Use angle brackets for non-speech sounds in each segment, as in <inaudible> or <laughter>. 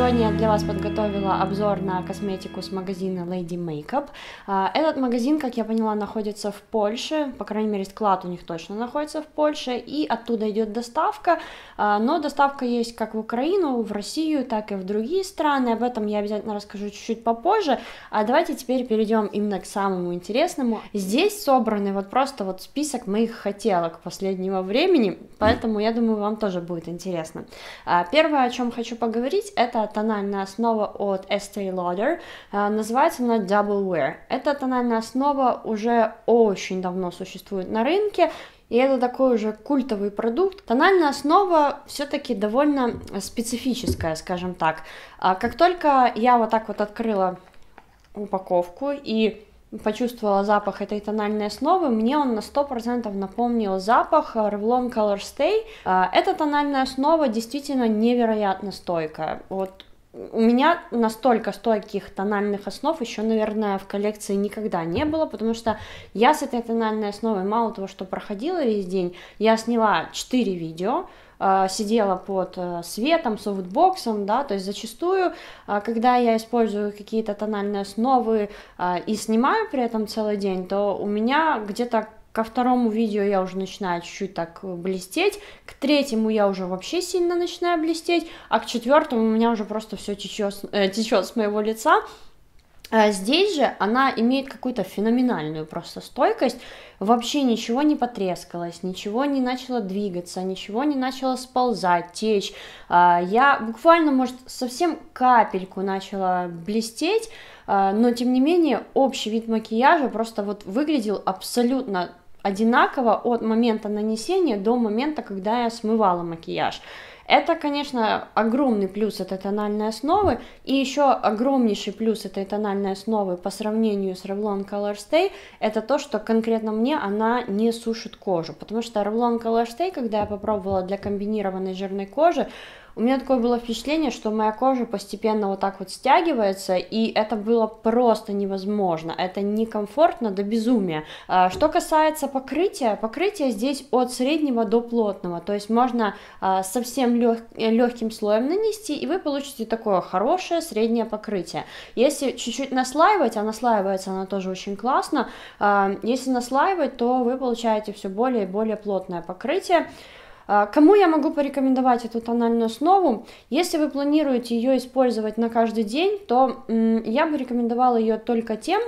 Сегодня я для вас подготовила обзор на косметику с магазина Lady Makeup. А, этот магазин, как я поняла, находится в Польше, по крайней мере склад у них точно находится в Польше, и оттуда идет доставка, а, но доставка есть как в Украину, в Россию, так и в другие страны, об этом я обязательно расскажу чуть-чуть попозже, а давайте теперь перейдем именно к самому интересному. Здесь собраны вот просто вот список моих хотелок последнего времени, поэтому я думаю, вам тоже будет интересно. А, первое, о чем хочу поговорить, это о тональная основа от Estee Lauder. Э, называется она Double Wear. Эта тональная основа уже очень давно существует на рынке. И это такой уже культовый продукт. Тональная основа все-таки довольно специфическая, скажем так. А как только я вот так вот открыла упаковку и почувствовала запах этой тональной основы, мне он на 100% напомнил запах Revlon Color Stay. А, эта тональная основа действительно невероятно стойкая. Вот у меня настолько стойких тональных основ еще, наверное, в коллекции никогда не было, потому что я с этой тональной основой мало того, что проходила весь день, я сняла 4 видео, э, сидела под э, светом, софтбоксом, да, то есть зачастую, э, когда я использую какие-то тональные основы и снимаю при этом целый день, то у меня где-то Ко второму видео я уже начинаю чуть-чуть так э, блестеть, к третьему я уже вообще сильно начинаю блестеть, а к четвертому у меня уже просто все течет, э, течет с моего лица. А здесь же она имеет какую-то феноменальную просто стойкость, вообще ничего не потрескалось, ничего не начало двигаться, ничего не начало сползать, течь. А, я буквально, может, совсем капельку начала блестеть, а, но тем не менее общий вид макияжа просто вот выглядел абсолютно одинаково от момента нанесения до момента, когда я смывала макияж. Это, конечно, огромный плюс этой тональной основы. И еще огромнейший плюс этой тональной основы по сравнению с Revlon Color Stay, это то, что конкретно мне она не сушит кожу. Потому что Revlon Color Stay, когда я попробовала для комбинированной жирной кожи, у меня такое было впечатление, что моя кожа постепенно вот так вот стягивается, и это было просто невозможно. Это некомфортно до безумия. А, что касается покрытия, покрытие здесь от среднего до плотного, то есть можно а, совсем лег, легким слоем нанести, и вы получите такое хорошее среднее покрытие. Если чуть-чуть наслаивать, а наслаивается она тоже очень классно, а, если наслаивать, то вы получаете все более и более плотное покрытие. А, кому я могу порекомендовать эту тональную основу? Если вы планируете ее использовать на каждый день, то я бы рекомендовала ее только тем,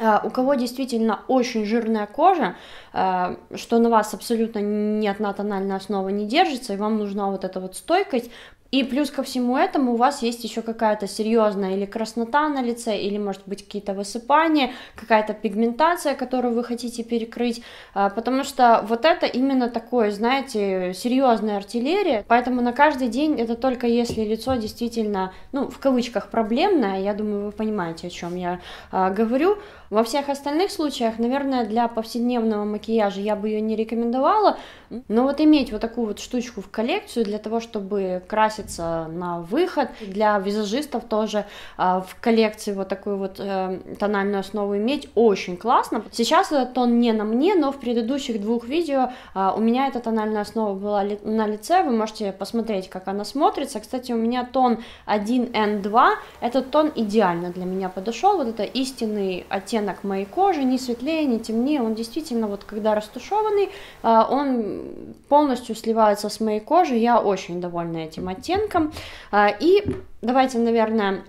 а, у кого действительно очень жирная кожа, а, что на вас абсолютно ни одна тональная основа не держится, и вам нужна вот эта вот стойкость, и плюс ко всему этому у вас есть еще какая-то серьезная или краснота на лице, или может быть какие-то высыпания, какая-то пигментация, которую вы хотите перекрыть, а, потому что вот это именно такое, знаете, серьезная артиллерия, поэтому на каждый день это только если лицо действительно, ну, в кавычках проблемное, я думаю, вы понимаете, о чем я а, говорю. Во всех остальных случаях, наверное, для повседневного макияжа я бы ее не рекомендовала, но вот иметь вот такую вот штучку в коллекцию для того, чтобы красить красится на выход. Для визажистов тоже а, в коллекции вот такую вот э, тональную основу иметь очень классно. Сейчас этот тон не на мне, но в предыдущих двух видео а, у меня эта тональная основа была на лице, вы можете посмотреть, как она смотрится. Кстати, у меня тон 1N2, этот тон идеально для меня подошел, вот это истинный оттенок моей кожи, не светлее, не темнее, он действительно вот когда растушеванный, а, он полностью сливается с моей кожи, я очень довольна этим оттенком оттенком. А, и давайте, наверное,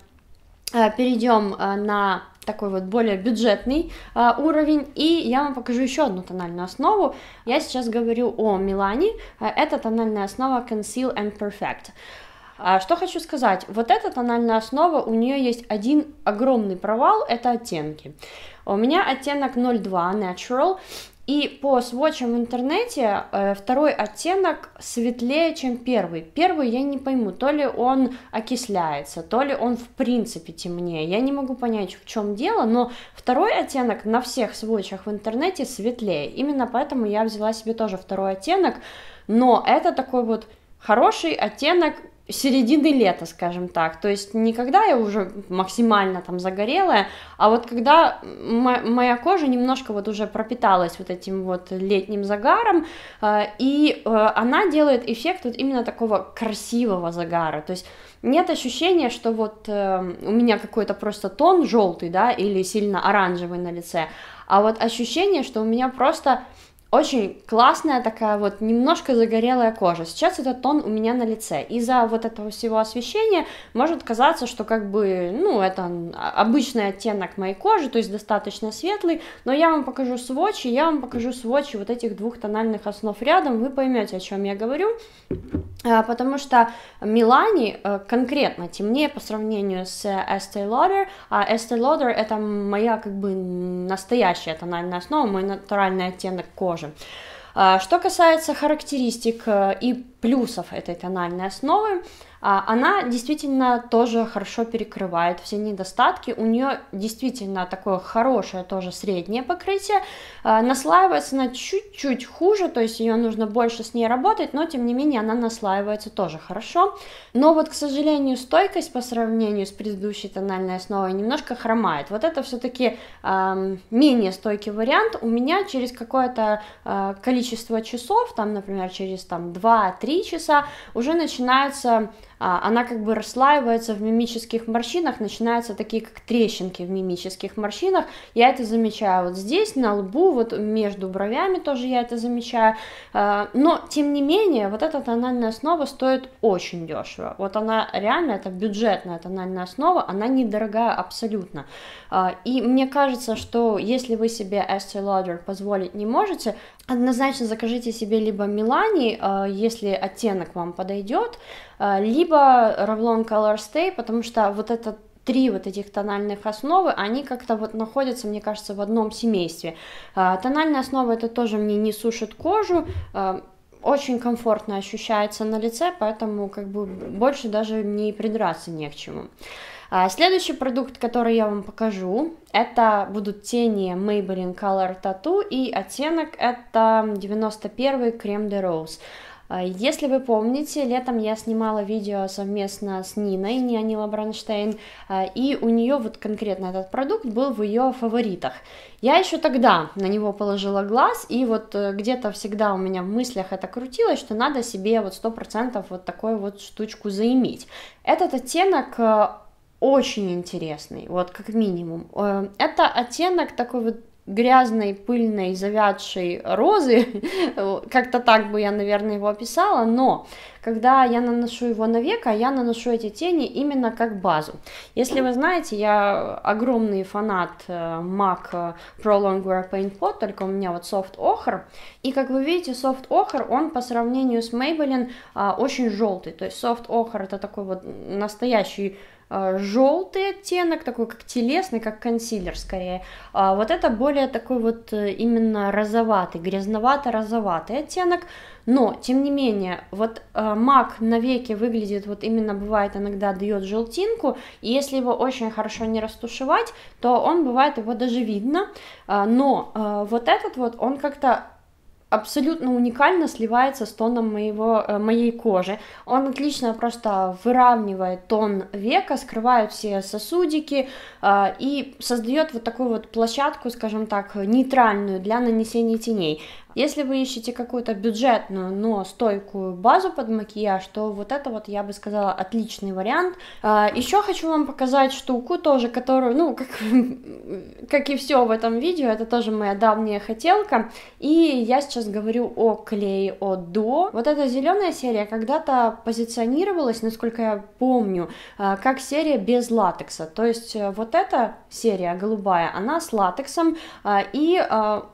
а, перейдем а, на такой вот более бюджетный э, уровень. И я вам покажу еще одну тональную основу. Я сейчас говорю о Милане. Это тональная основа Conceal and Perfect. А что хочу сказать, вот эта тональная основа, у нее есть один огромный провал, это оттенки. У меня оттенок 02 Natural, и по сводчам в интернете э, второй оттенок светлее, чем первый. Первый я не пойму, то ли он окисляется, то ли он в принципе темнее. Я не могу понять, в чем дело, но второй оттенок на всех сводчах в интернете светлее. Именно поэтому я взяла себе тоже второй оттенок, но это такой вот хороший оттенок, середины лета, скажем так. То есть не когда я уже максимально там загорелая, а вот когда моя кожа немножко вот уже пропиталась вот этим вот летним загаром, э, и э, она делает эффект вот именно такого красивого загара. То есть нет ощущения, что вот э, у меня какой-то просто тон желтый, да, или сильно оранжевый на лице, а вот ощущение, что у меня просто очень классная такая вот немножко загорелая кожа. Сейчас этот тон у меня на лице. Из-за вот этого всего освещения может казаться, что как бы, ну, это а, обычный оттенок моей кожи, то есть достаточно светлый, но я вам покажу сводчи, я вам покажу сводчи вот этих двух тональных основ рядом, вы поймете, о чем я говорю, а, потому что Милани э, конкретно темнее по сравнению с Estee Lauder, а Estee Lauder это моя как бы настоящая тональная основа, мой натуральный оттенок кожи, тоже. А, что касается характеристик э, и плюсов этой тональной основы, а, она действительно тоже хорошо перекрывает все недостатки. У нее действительно такое хорошее тоже среднее покрытие. А, наслаивается она чуть-чуть хуже, то есть ее нужно больше с ней работать, но тем не менее она наслаивается тоже хорошо. Но вот, к сожалению, стойкость по сравнению с предыдущей тональной основой немножко хромает. Вот это все-таки э, менее стойкий вариант. У меня через какое-то э, количество часов, там, например, через там, 2-3 часа уже начинается а, она как бы расслаивается в мимических морщинах, начинаются такие как трещинки в мимических морщинах. Я это замечаю вот здесь, на лбу, вот между бровями тоже я это замечаю. А, но, тем не менее, вот эта тональная основа стоит очень дешево. Вот она реально, это бюджетная тональная основа, она недорогая абсолютно. А, и мне кажется, что если вы себе Estee Lauder позволить не можете, однозначно закажите себе либо Milani, если оттенок вам подойдет, либо либо Revlon Color Stay, потому что вот это три вот этих тональных основы, они как-то вот находятся, мне кажется, в одном семействе. А, Тональная основа это тоже мне не сушит кожу, а, очень комфортно ощущается на лице, поэтому как бы больше даже не придраться не к чему. А, следующий продукт, который я вам покажу, это будут тени Maybelline Color Tattoo и оттенок это 91 крем de Rose. А, если вы помните, летом я снимала видео совместно с Ниной, не Анила а, и у нее вот конкретно этот продукт был в ее фаворитах. Я еще тогда на него положила глаз, и вот э, где-то всегда у меня в мыслях это крутилось, что надо себе вот сто процентов вот такую вот штучку заиметь. Этот оттенок э, очень интересный, вот как минимум. Э, это оттенок такой вот грязной, пыльной, завядшей розы, <laughs> как-то так бы я, наверное, его описала, но когда я наношу его на века, я наношу эти тени именно как базу. Если вы знаете, я огромный фанат э, MAC э, Pro Longwear Paint Pot, только у меня вот Soft охр, и как вы видите, Soft охр, он по сравнению с Maybelline а, очень желтый, то есть Soft охр это такой вот настоящий Э, желтый оттенок, такой как телесный, как консилер скорее. А вот это более такой вот э, именно розоватый, грязновато-розоватый оттенок. Но, тем не менее, вот э, на веке выглядит, вот именно бывает иногда дает желтинку, и если его очень хорошо не растушевать, то он бывает, его даже видно, а, но э, вот этот вот, он как-то абсолютно уникально сливается с тоном моего, э, моей кожи. Он отлично просто выравнивает тон века, скрывает все сосудики э, и создает вот такую вот площадку, скажем так, нейтральную для нанесения теней. Если вы ищете какую-то бюджетную, но стойкую базу под макияж, то вот это вот, я бы сказала, отличный вариант. А, Еще хочу вам показать штуку тоже, которую, ну, как, <laughs> как и все в этом видео, это тоже моя давняя хотелка. И я сейчас говорю о клее от Duo. Вот эта зеленая серия когда-то позиционировалась, насколько я помню, а, как серия без латекса. То есть э, вот эта серия голубая, она с латексом. А, и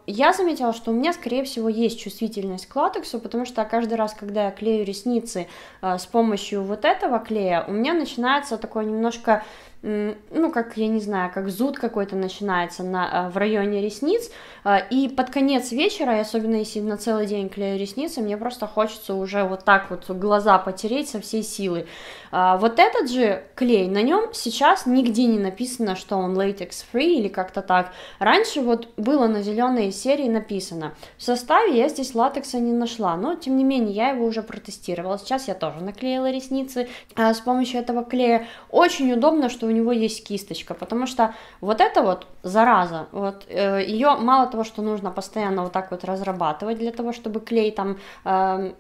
я заметила, что у меня, скорее всего, всего, есть чувствительность к латексу, потому что каждый раз, когда я клею ресницы э, с помощью вот этого клея, у меня начинается такое немножко ну, как, я не знаю, как зуд какой-то начинается на, э, в районе ресниц, а, и под конец вечера, и особенно если на целый день клею ресницы, мне просто хочется уже вот так вот глаза потереть со всей силы. А, вот этот же клей, на нем сейчас нигде не написано, что он latex free или как-то так. Раньше вот было на зеленой серии написано. В составе я здесь латекса не нашла, но тем не менее я его уже протестировала. Сейчас я тоже наклеила ресницы а, с помощью этого клея. Очень удобно, что у него есть кисточка, потому что вот это вот зараза, вот э, ее мало того, что нужно постоянно вот так вот разрабатывать для того, чтобы клей там э,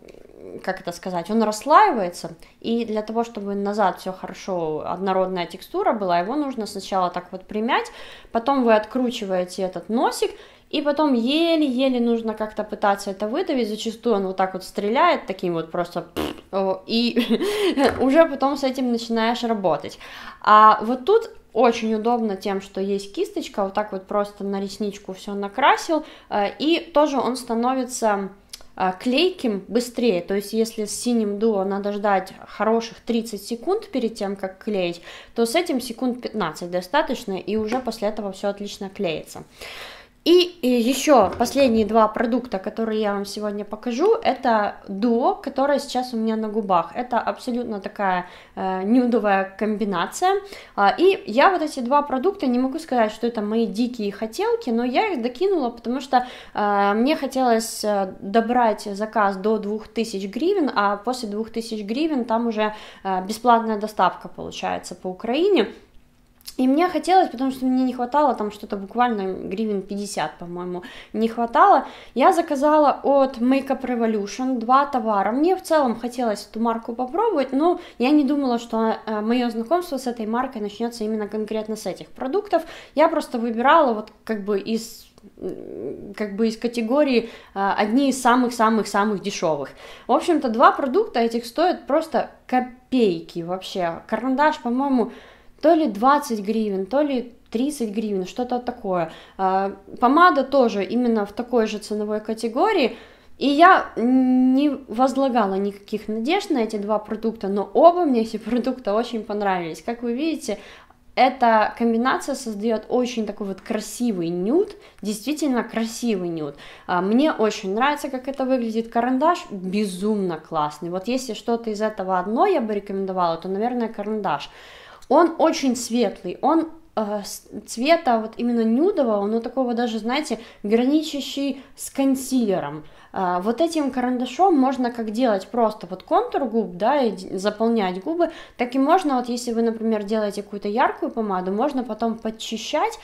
как это сказать, он расслаивается, и для того, чтобы назад все хорошо, однородная текстура была, его нужно сначала так вот примять, потом вы откручиваете этот носик, и потом еле-еле нужно как-то пытаться это выдавить, зачастую он вот так вот стреляет, таким вот просто, и <laughs> уже потом с этим начинаешь работать. А вот тут очень удобно тем, что есть кисточка, вот так вот просто на ресничку все накрасил, э, и тоже он становится э, клейким быстрее. То есть, если с синим дуо надо ждать хороших 30 секунд перед тем, как клеить, то с этим секунд 15 достаточно, и уже после этого все отлично клеится. И, еще последние два продукта, которые я вам сегодня покажу, это дуо, которое сейчас у меня на губах. Это абсолютно такая э, нюдовая комбинация. Э, и я вот эти два продукта, не могу сказать, что это мои дикие хотелки, но я их докинула, потому что э, мне хотелось э, добрать заказ до 2000 гривен, а после 2000 гривен там уже э, бесплатная доставка получается по Украине. И мне хотелось, потому что мне не хватало там что-то буквально гривен 50, по-моему, не хватало. Я заказала от Makeup Revolution два товара. Мне в целом хотелось эту марку попробовать, но я не думала, что э, мое знакомство с этой маркой начнется именно конкретно с этих продуктов. Я просто выбирала вот как бы из как бы из категории а, одни из самых-самых-самых дешевых. В общем-то, два продукта этих стоят просто копейки вообще. Карандаш, по-моему, то ли 20 гривен, то ли 30 гривен, что-то такое. А, помада тоже именно в такой же ценовой категории. И я не возлагала никаких надежд на эти два продукта, но оба мне эти продукта очень понравились. Как вы видите, эта комбинация создает очень такой вот красивый нюд, действительно красивый нюд. А, мне очень нравится, как это выглядит. Карандаш безумно классный. Вот если что-то из этого одно я бы рекомендовала, то, наверное, карандаш. Он очень светлый, он э, цвета вот именно нюдового, но такого даже, знаете, граничащий с консилером. Э, вот этим карандашом можно как делать просто вот контур губ, да, и заполнять губы, так и можно вот если вы, например, делаете какую-то яркую помаду, можно потом подчищать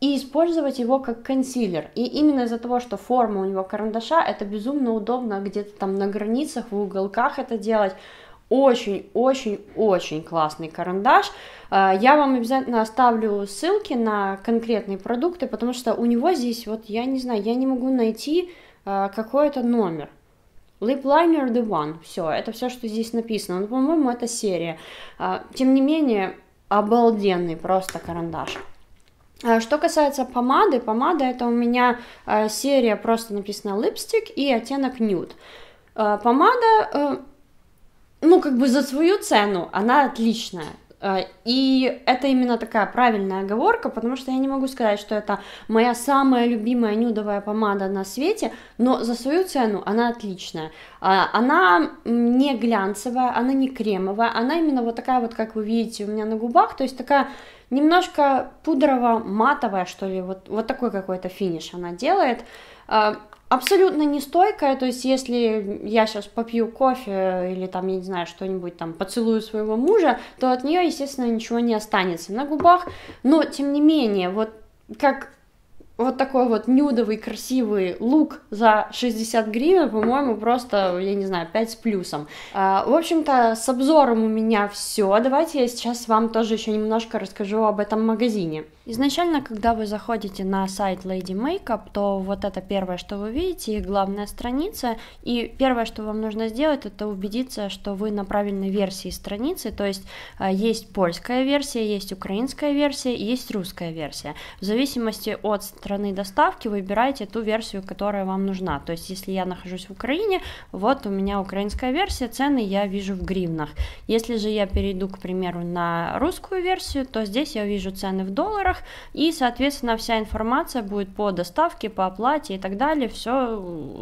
и использовать его как консилер. И именно из-за того, что форма у него карандаша, это безумно удобно где-то там на границах, в уголках это делать, очень-очень-очень классный карандаш. А, я вам обязательно оставлю ссылки на конкретные продукты, потому что у него здесь, вот я не знаю, я не могу найти а, какой-то номер. Lip Liner The One, все, это все, что здесь написано. Ну, по-моему, это серия. А, тем не менее, обалденный просто карандаш. Что касается помады, помада это у меня серия просто написано липстик и оттенок нюд. Помада э, ну, как бы за свою цену она отличная. Э, и это именно такая правильная оговорка, потому что я не могу сказать, что это моя самая любимая нюдовая помада на свете, но за свою цену она отличная. Э, она не глянцевая, она не кремовая, она именно вот такая вот, как вы видите у меня на губах, то есть такая немножко пудрово-матовая, что ли, вот, вот такой какой-то финиш она делает. А, абсолютно нестойкая, то есть если я сейчас попью кофе или там, я не знаю, что-нибудь там поцелую своего мужа, то от нее, естественно, ничего не останется на губах, но тем не менее, вот как вот такой вот нюдовый красивый лук за 60 гривен, по-моему, просто, я не знаю, 5 с плюсом. А, в общем-то, с обзором у меня все. Давайте я сейчас вам тоже еще немножко расскажу об этом магазине. Изначально, когда вы заходите на сайт Lady Makeup, то вот это первое, что вы видите, их главная страница, и первое, что вам нужно сделать, это убедиться, что вы на правильной версии страницы, то есть а, есть польская версия, есть украинская версия, есть русская версия. В зависимости от страницы стороны доставки выбирайте ту версию, которая вам нужна. То есть, если я нахожусь в Украине, вот у меня украинская версия, цены я вижу в гривнах. Если же я перейду, к примеру, на русскую версию, то здесь я вижу цены в долларах, и, соответственно, вся информация будет по доставке, по оплате и так далее, все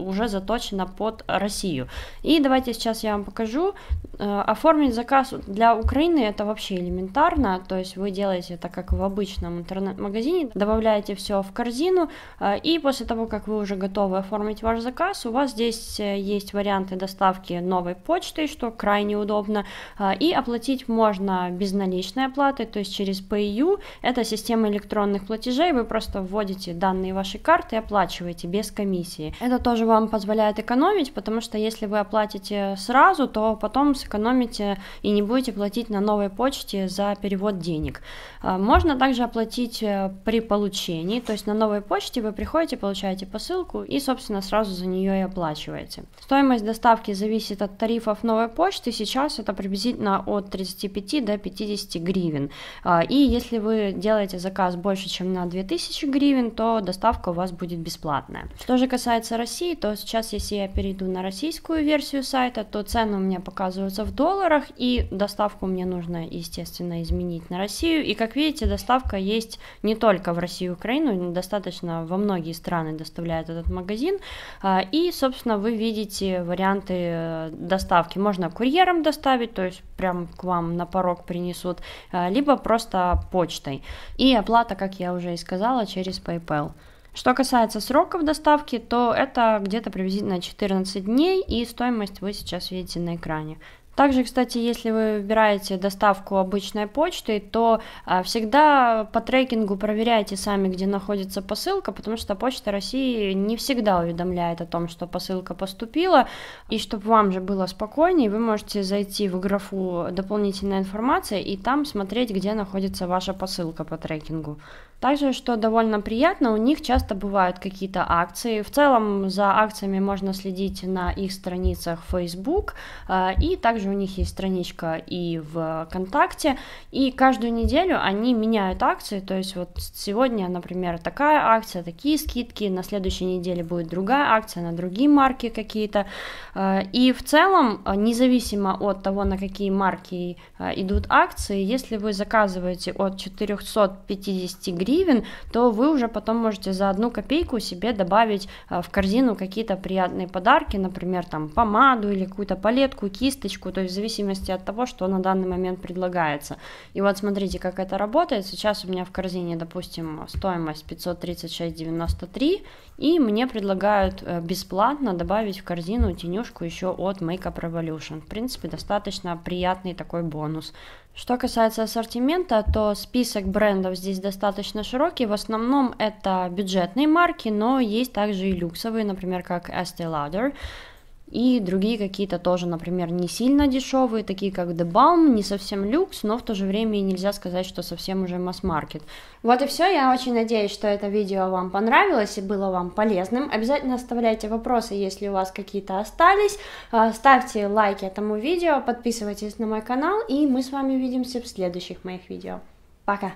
уже заточено под Россию. И давайте сейчас я вам покажу. Э, оформить заказ для Украины это вообще элементарно, то есть вы делаете это как в обычном интернет-магазине, добавляете все в корзину, корзину. А, и после того, как вы уже готовы оформить ваш заказ, у вас здесь э, есть варианты доставки новой почтой, что крайне удобно. А, и оплатить можно безналичной оплатой, то есть через PayU. Это система электронных платежей. Вы просто вводите данные вашей карты и оплачиваете без комиссии. Это тоже вам позволяет экономить, потому что если вы оплатите сразу, то потом сэкономите и не будете платить на новой почте за перевод денег. А, можно также оплатить э, при получении, то есть на новой почте вы приходите, получаете посылку и, собственно, сразу за нее и оплачиваете. Стоимость доставки зависит от тарифов новой почты. Сейчас это приблизительно от 35 до 50 гривен. А, и если вы делаете заказ больше, чем на 2000 гривен, то доставка у вас будет бесплатная. Что же касается России, то сейчас, если я перейду на российскую версию сайта, то цены у меня показываются в долларах, и доставку мне нужно, естественно, изменить на Россию. И, как видите, доставка есть не только в Россию и Украину, доставка достаточно во многие страны доставляет этот магазин. А, и, собственно, вы видите варианты э, доставки. Можно курьером доставить, то есть прям к вам на порог принесут, а, либо просто почтой. И оплата, как я уже и сказала, через PayPal. Что касается сроков доставки, то это где-то приблизительно 14 дней, и стоимость вы сейчас видите на экране. Также, кстати, если вы выбираете доставку обычной почты, то а, всегда по трекингу проверяйте сами, где находится посылка, потому что Почта России не всегда уведомляет о том, что посылка поступила, и чтобы вам же было спокойнее, вы можете зайти в графу «Дополнительная информация» и там смотреть, где находится ваша посылка по трекингу. Также, что довольно приятно, у них часто бывают какие-то акции. В целом за акциями можно следить на их страницах Facebook а, и также также у них есть страничка и в ВКонтакте, и каждую неделю они меняют акции, то есть вот сегодня, например, такая акция, такие скидки, на следующей неделе будет другая акция на другие марки какие-то, э, и в целом, э, независимо от того, на какие марки э, идут акции, если вы заказываете от 450 гривен, то вы уже потом можете за одну копейку себе добавить в корзину какие-то приятные подарки, например, там помаду или какую-то палетку, кисточку, то есть в зависимости от того, что на данный момент предлагается. И вот смотрите, как это работает. Сейчас у меня в корзине, допустим, стоимость 536,93, и мне предлагают э, бесплатно добавить в корзину тенюшку еще от Makeup Revolution. В принципе, достаточно приятный такой бонус. Что касается ассортимента, то список брендов здесь достаточно широкий. В основном это бюджетные марки, но есть также и люксовые, например, как Estee Lauder и другие какие-то тоже, например, не сильно дешевые, такие как The Balm, не совсем люкс, но в то же время и нельзя сказать, что совсем уже масс-маркет. Вот и все, я очень надеюсь, что это видео вам понравилось и было вам полезным. Обязательно оставляйте вопросы, если у вас какие-то остались, а, ставьте лайки этому видео, подписывайтесь на мой канал, и мы с вами увидимся в следующих моих видео. Пока!